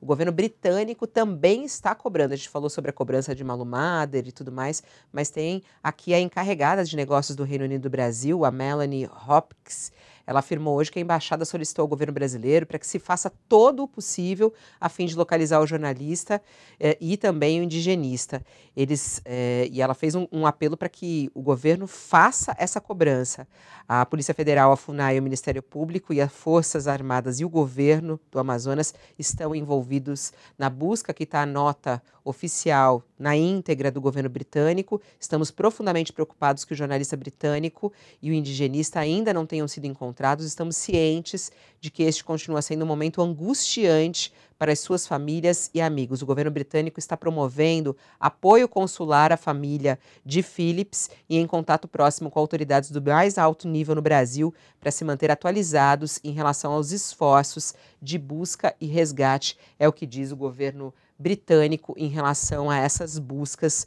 O governo britânico também está cobrando. A gente falou sobre a cobrança de Malumader e tudo mais, mas tem aqui a encarregada de negócios do Reino Unido e do Brasil, a Melanie Hopkins. Ela afirmou hoje que a embaixada solicitou ao governo brasileiro para que se faça todo o possível a fim de localizar o jornalista eh, e também o indigenista. Eles, eh, e ela fez um, um apelo para que o governo faça essa cobrança. A Polícia Federal, a FUNAI, o Ministério Público e as Forças Armadas e o governo do Amazonas estão envolvidos na busca que está a nota oficial na íntegra do governo britânico. Estamos profundamente preocupados que o jornalista britânico e o indigenista ainda não tenham sido encontrados encontrados, estamos cientes de que este continua sendo um momento angustiante para as suas famílias e amigos. O governo britânico está promovendo apoio consular à família de Phillips e em contato próximo com autoridades do mais alto nível no Brasil para se manter atualizados em relação aos esforços de busca e resgate, é o que diz o governo britânico em relação a essas buscas